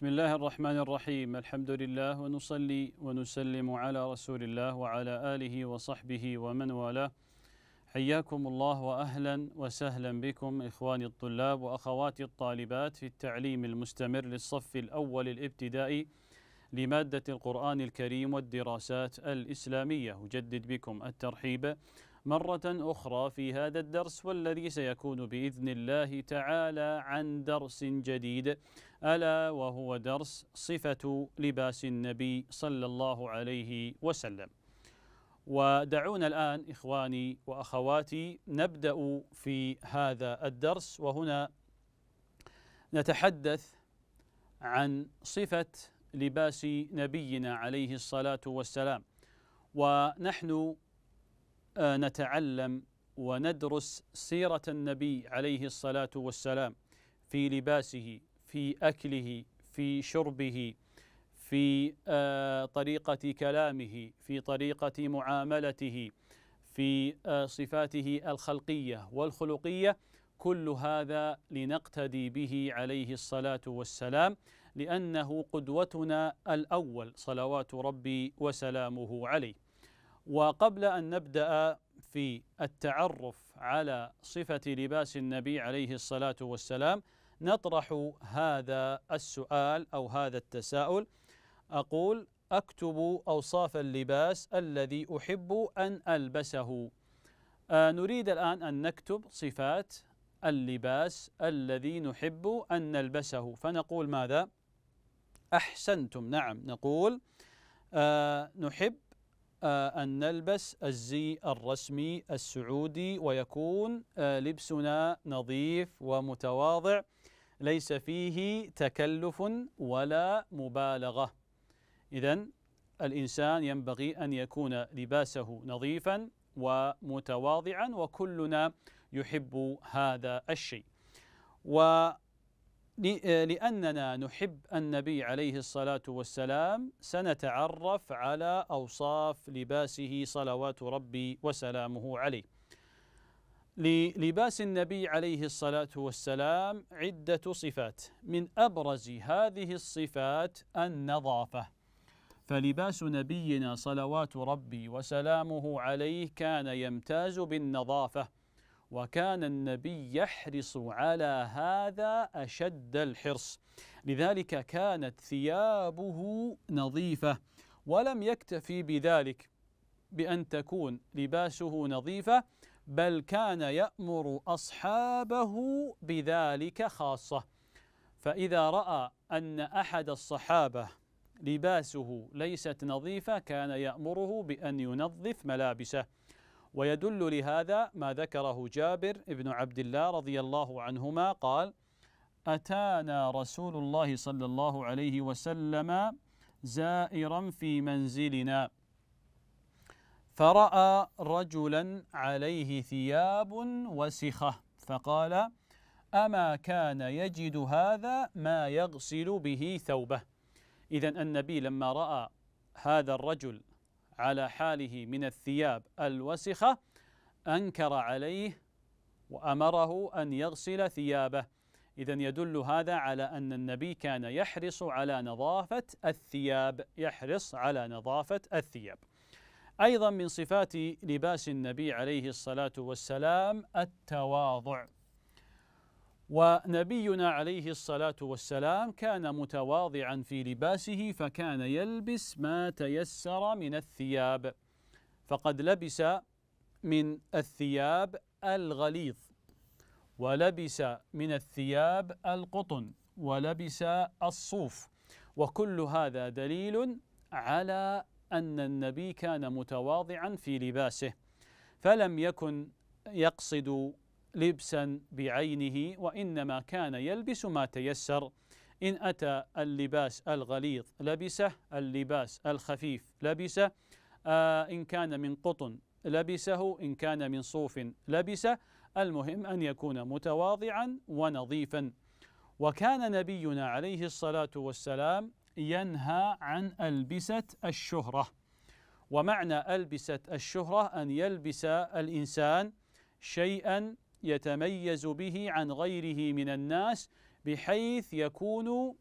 بسم الله الرحمن الرحيم الحمد لله ونصلي ونسلم على رسول الله وعلى آله وصحبه ومن والاه حياكم الله وأهلا وسهلا بكم إخواني الطلاب وأخواتي الطالبات في التعليم المستمر للصف الأول الابتدائي لمادة القرآن الكريم والدراسات الإسلامية أجدد بكم الترحيب مرة أخرى في هذا الدرس والذي سيكون بإذن الله تعالى عن درس جديد ألا وهو درس صفة لباس النبي صلى الله عليه وسلم ودعونا الآن إخواني وأخواتي نبدأ في هذا الدرس وهنا نتحدث عن صفة لباس نبينا عليه الصلاة والسلام ونحن آه، نتعلم وندرس سيرة النبي عليه الصلاة والسلام في لباسه في أكله في شربه في آه، طريقة كلامه في طريقة معاملته في آه، صفاته الخلقية والخلقية كل هذا لنقتدي به عليه الصلاة والسلام لأنه قدوتنا الأول صلوات ربي وسلامه عليه وقبل أن نبدأ في التعرف على صفة لباس النبي عليه الصلاة والسلام نطرح هذا السؤال أو هذا التساؤل أقول أكتب أوصاف اللباس الذي أحب أن ألبسه آه نريد الآن أن نكتب صفات اللباس الذي نحب أن نلبسه فنقول ماذا؟ أحسنتم نعم نقول آه نحب آه، أن نلبس الزي الرسمي السعودي ويكون آه، لبسنا نظيف ومتواضع ليس فيه تكلف ولا مبالغة إذا الإنسان ينبغي أن يكون لباسه نظيفا ومتواضعا وكلنا يحب هذا الشيء و آه، لأننا نحب النبي عليه الصلاة والسلام سنتعرف على أوصاف لباسه صلوات ربي وسلامه عليه للباس النبي عليه الصلاة والسلام عدة صفات من أبرز هذه الصفات النظافة فلباس نبينا صلوات ربي وسلامه عليه كان يمتاز بالنظافة وكان النبي يحرص على هذا أشد الحرص لذلك كانت ثيابه نظيفة ولم يكتفي بذلك بأن تكون لباسه نظيفة بل كان يأمر أصحابه بذلك خاصة فإذا رأى أن أحد الصحابة لباسه ليست نظيفة كان يأمره بأن ينظف ملابسه ويدل لهذا ما ذكره جابر بن عبد الله رضي الله عنهما قال أتانا رسول الله صلى الله عليه وسلم زائرا في منزلنا فرأى رجلا عليه ثياب وسخة فقال أما كان يجد هذا ما يغسل به ثوبه إذا النبي لما رأى هذا الرجل على حاله من الثياب الوسخة أنكر عليه وأمره أن يغسل ثيابه إذا يدل هذا على أن النبي كان يحرص على نظافة الثياب يحرص على نظافة الثياب أيضا من صفات لباس النبي عليه الصلاة والسلام التواضع ونبينا عليه الصلاة والسلام كان متواضعا في لباسه فكان يلبس ما تيسر من الثياب فقد لبس من الثياب الغليظ ولبس من الثياب القطن ولبس الصوف وكل هذا دليل على أن النبي كان متواضعا في لباسه فلم يكن يقصد لبسا بعينه وإنما كان يلبس ما تيسر إن أتى اللباس الغليظ لبسه اللباس الخفيف لبسه آه إن كان من قطن لبسه إن كان من صوف لبسه المهم أن يكون متواضعا ونظيفا وكان نبينا عليه الصلاة والسلام ينهى عن ألبسة الشهرة ومعنى ألبسة الشهرة أن يلبس الإنسان شيئا يتميز به عن غيره من الناس بحيث يكون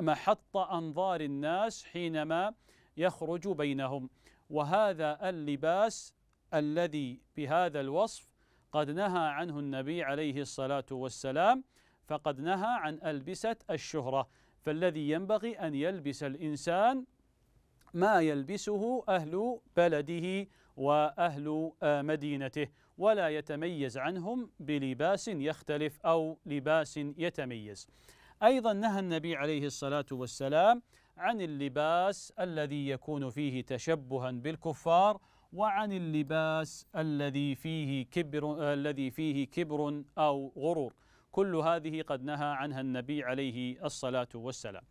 محط انظار الناس حينما يخرج بينهم وهذا اللباس الذي بهذا الوصف قد نهى عنه النبي عليه الصلاه والسلام فقد نهى عن البسه الشهره فالذي ينبغي ان يلبس الانسان ما يلبسه اهل بلده واهل آه، مدينته ولا يتميز عنهم بلباس يختلف أو لباس يتميز أيضا نهى النبي عليه الصلاة والسلام عن اللباس الذي يكون فيه تشبها بالكفار وعن اللباس الذي فيه كبر الذي فيه كبر أو غرور كل هذه قد نهى عنها النبي عليه الصلاة والسلام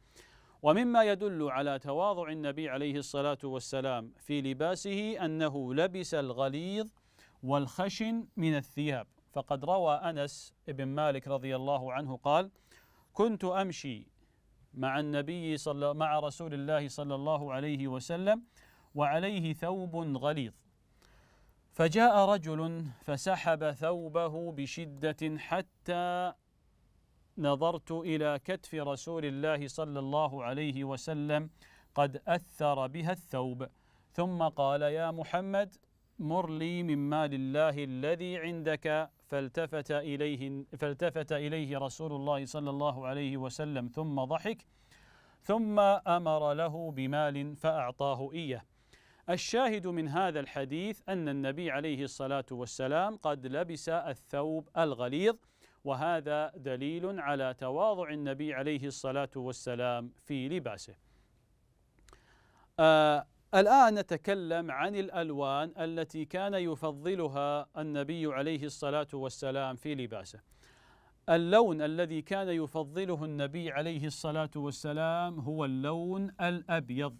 ومما يدل على تواضع النبي عليه الصلاة والسلام في لباسه أنه لبس الغليظ والخشن من الثياب فقد روى أنس بن مالك رضي الله عنه قال كنت أمشي مع النبي صلى مع رسول الله صلى الله عليه وسلم وعليه ثوب غليظ فجاء رجل فسحب ثوبه بشدة حتى نظرت إلى كتف رسول الله صلى الله عليه وسلم قد أثر بها الثوب ثم قال يا محمد مر لي من مال الله الذي عندك فالتفت إليه فالتفت إليه رسول الله صلى الله عليه وسلم ثم ضحك ثم أمر له بمال فأعطاه إياه الشاهد من هذا الحديث أن النبي عليه الصلاة والسلام قد لبس الثوب الغليظ وهذا دليل على تواضع النبي عليه الصلاة والسلام في لباسه آه الآن نتكلم عن الألوان التي كان يفضلها النبي عليه الصلاة والسلام في لباسه. اللون الذي كان يفضله النبي عليه الصلاة والسلام هو اللون الأبيض.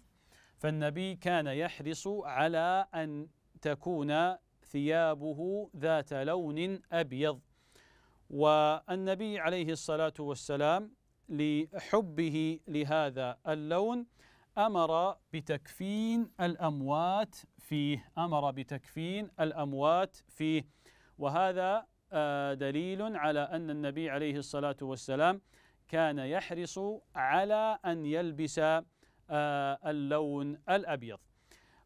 فالنبي كان يحرص على أن تكون ثيابه ذات لون أبيض. والنبي عليه الصلاة والسلام لحبه لهذا اللون امر بتكفين الاموات فيه امر بتكفين الاموات فيه وهذا آه، دليل على ان النبي عليه الصلاه والسلام كان يحرص على ان يلبس آه، اللون الابيض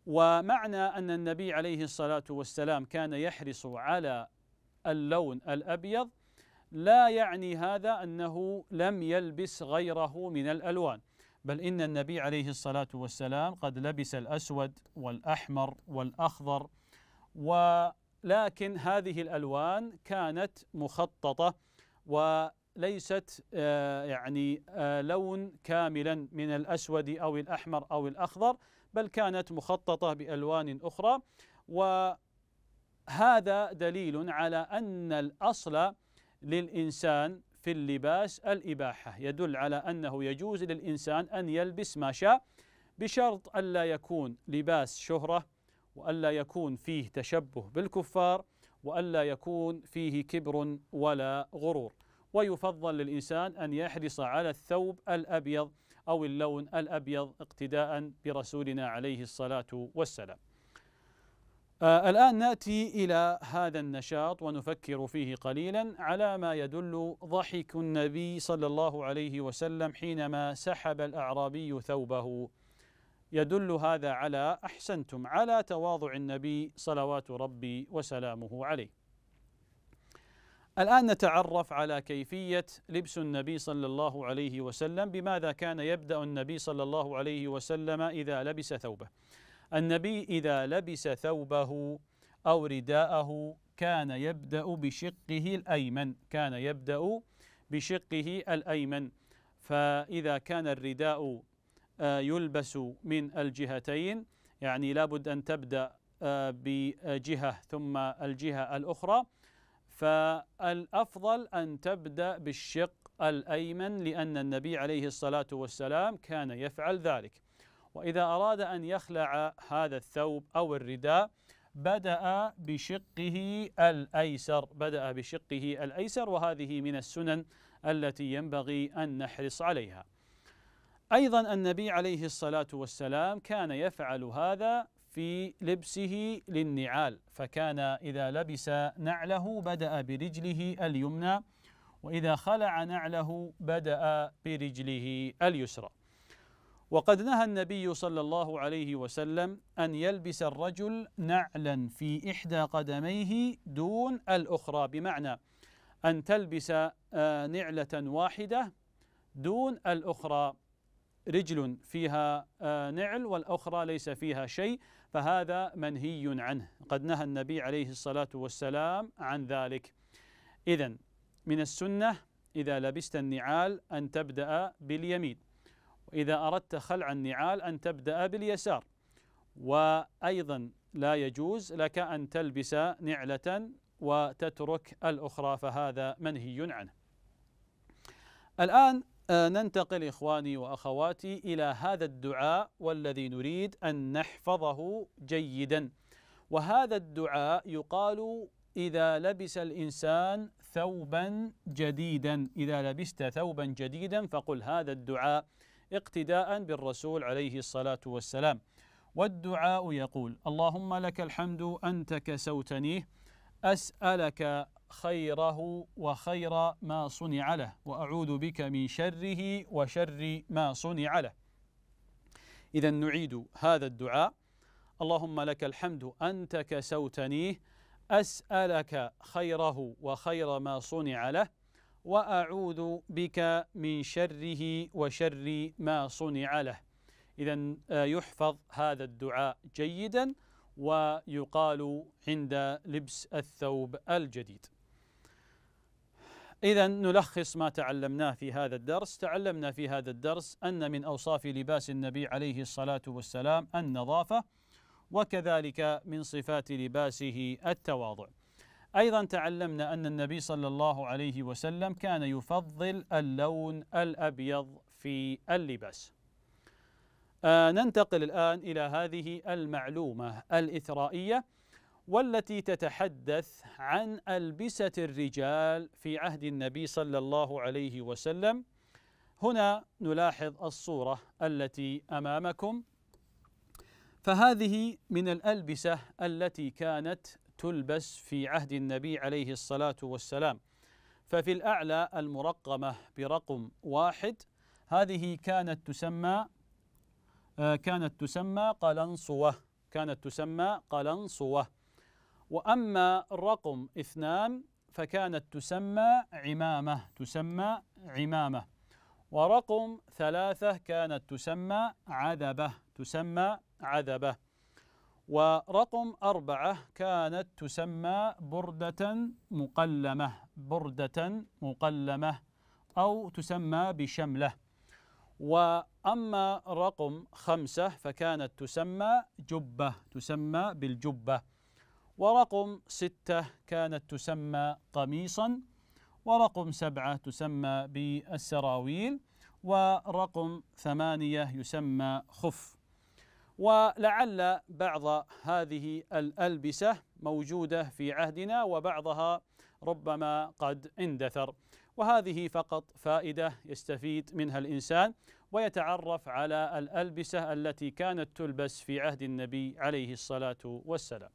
ومعنى ان النبي عليه الصلاه والسلام كان يحرص على اللون الابيض لا يعني هذا انه لم يلبس غيره من الالوان بل إن النبي عليه الصلاة والسلام قد لبس الأسود والأحمر والأخضر ولكن هذه الألوان كانت مخططة وليست آه، يعني آه، لون كاملا من الأسود أو الأحمر أو الأخضر بل كانت مخططة بألوان أخرى وهذا دليل على أن الأصل للإنسان في اللباس الإباحة يدل على أنه يجوز للإنسان أن يلبس ما شاء بشرط ألا يكون لباس شهرة وألا يكون فيه تشبه بالكفار وألا يكون فيه كبر ولا غرور ويفضل للإنسان أن يحرص على الثوب الأبيض أو اللون الأبيض اقتداء برسولنا عليه الصلاة والسلام آه الآن نأتي إلى هذا النشاط ونفكر فيه قليلا على ما يدل ضحك النبي صلى الله عليه وسلم حينما سحب الأعرابي ثوبه يدل هذا على أحسنتم على تواضع النبي صلوات ربي وسلامه عليه الآن نتعرف على كيفية لبس النبي صلى الله عليه وسلم بماذا كان يبدأ النبي صلى الله عليه وسلم إذا لبس ثوبه النبي إذا لبس ثوبه أو رداءه كان يبدأ بشقه الأيمن كان يبدأ بشقه الأيمن فإذا كان الرداء آه، يلبس من الجهتين يعني لابد أن تبدأ آه، بجهة ثم الجهة الأخرى فالأفضل أن تبدأ بالشق الأيمن لأن النبي عليه الصلاة والسلام كان يفعل ذلك وإذا أراد أن يخلع هذا الثوب أو الرداء بدأ بشقه الأيسر بدأ بشقه الأيسر وهذه من السنن التي ينبغي أن نحرص عليها أيضا النبي عليه الصلاة والسلام كان يفعل هذا في لبسه للنعال فكان إذا لبس نعله بدأ برجله اليمنى وإذا خلع نعله بدأ برجله اليسرى وقد نهى النبي صلى الله عليه وسلم أن يلبس الرجل نعلا في إحدى قدميه دون الأخرى بمعنى أن تلبس آه، نعلة واحدة دون الأخرى رجل فيها آه، نعل والأخرى ليس فيها شيء فهذا منهي عنه قد نهى النبي عليه الصلاة والسلام عن ذلك إذا من السنة إذا لبست النعال أن تبدأ باليمين وإذا أردت خلع النعال أن تبدأ باليسار وأيضا لا يجوز لك أن تلبس نعلة وتترك الأخرى فهذا منهي عنه الآن آه، ننتقل إخواني وأخواتي إلى هذا الدعاء والذي نريد أن نحفظه جيدا وهذا الدعاء يقال إذا لبس الإنسان ثوبا جديدا إذا لبست ثوبا جديدا فقل هذا الدعاء اقتداء بالرسول عليه الصلاة والسلام والدعاء يقول اللهم لك الحمد أنت كسوتنيه أسألك خيره وخير ما صنع له وأعوذ بك من شره وشر ما صنع له إذا نعيد هذا الدعاء اللهم لك الحمد أنت كسوتنيه أسألك خيره وخير ما صنع له واعوذ بك من شره وشر ما صنع له اذا آه، يحفظ هذا الدعاء جيدا ويقال عند لبس الثوب الجديد إذا نلخص ما تعلمناه في هذا الدرس، تعلمنا في هذا الدرس أن من أوصاف لباس النبي عليه الصلاة والسلام النظافة وكذلك من صفات لباسه التواضع. أيضا تعلمنا أن النبي صلى الله عليه وسلم كان يفضل اللون الأبيض في اللباس آه ننتقل الآن إلى هذه المعلومة الإثرائية والتي تتحدث عن ألبسة الرجال في عهد النبي صلى الله عليه وسلم هنا نلاحظ الصورة التي أمامكم فهذه من الألبسة التي كانت تلبس في عهد النبي عليه الصلاة والسلام ففي الأعلى المرقمة برقم واحد هذه كانت تسمى آه، كانت تسمى قلنصوة كانت تسمى قلنصوة وأما الرقم اثنان فكانت تسمى عمامة تسمى عمامة ورقم ثلاثة كانت تسمى عذبة تسمى عذبة ورقم أربعة كانت تسمى بردة مقلمة بردة مقلمة أو تسمى بشملة وأما رقم خمسة فكانت تسمى جبة تسمى بالجبة ورقم ستة كانت تسمى قميصا ورقم سبعة تسمى بالسراويل ورقم ثمانية يسمى خف ولعل بعض هذه الألبسة موجودة في عهدنا وبعضها ربما قد اندثر وهذه فقط فائدة يستفيد منها الإنسان ويتعرف على الألبسة التي كانت تلبس في عهد النبي عليه الصلاة والسلام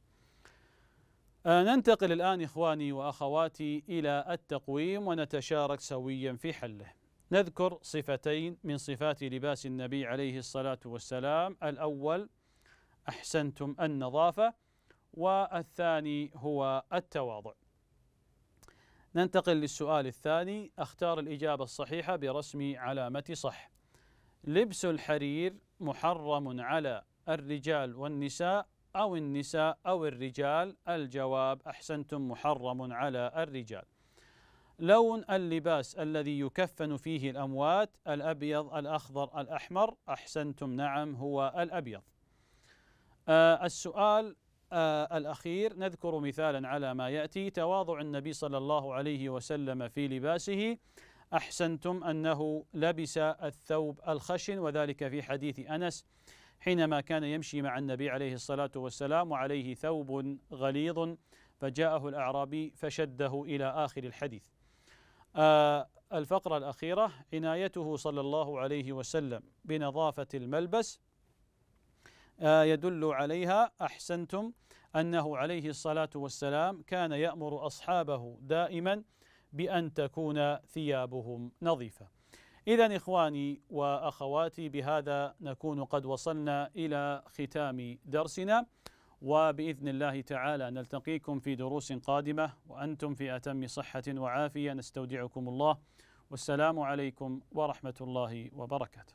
آه، ننتقل الآن إخواني وأخواتي إلى التقويم ونتشارك سويا في حله نذكر صفتين من صفات لباس النبي عليه الصلاة والسلام الأول أحسنتم النظافة والثاني هو التواضع ننتقل للسؤال الثاني اختار الإجابة الصحيحة برسم علامة صح لبس الحرير محرم على الرجال والنساء أو النساء أو الرجال الجواب أحسنتم محرم على الرجال لون اللباس الذي يكفن فيه الأموات الأبيض الأخضر الأحمر أحسنتم نعم هو الأبيض آه السؤال آه الأخير نذكر مثالا على ما يأتي تواضع النبي صلى الله عليه وسلم في لباسه أحسنتم أنه لبس الثوب الخشن وذلك في حديث أنس حينما كان يمشي مع النبي عليه الصلاة والسلام وعليه ثوب غليظ فجاءه الأعرابي فشده إلى آخر الحديث آه، الفقرة الأخيرة عنايته صلى الله عليه وسلم بنظافة الملبس آه، يدل عليها أحسنتم أنه عليه الصلاة والسلام كان يأمر أصحابه دائما بأن تكون ثيابهم نظيفة إذا إخواني وأخواتي بهذا نكون قد وصلنا إلى ختام درسنا وباذن الله تعالى نلتقيكم في دروس قادمه وانتم في اتم صحه وعافيه نستودعكم الله والسلام عليكم ورحمه الله وبركاته